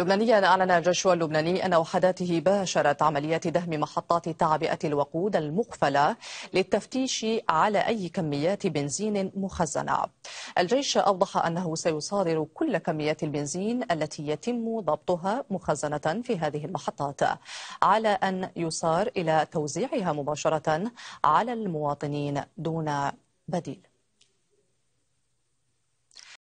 لبنانيا أعلن جشوى اللبناني أن وحداته باشرت عمليات دهم محطات تعبئة الوقود المقفلة للتفتيش على أي كميات بنزين مخزنة الجيش أوضح أنه سيصادر كل كميات البنزين التي يتم ضبطها مخزنة في هذه المحطات على أن يصار إلى توزيعها مباشرة على المواطنين دون بديل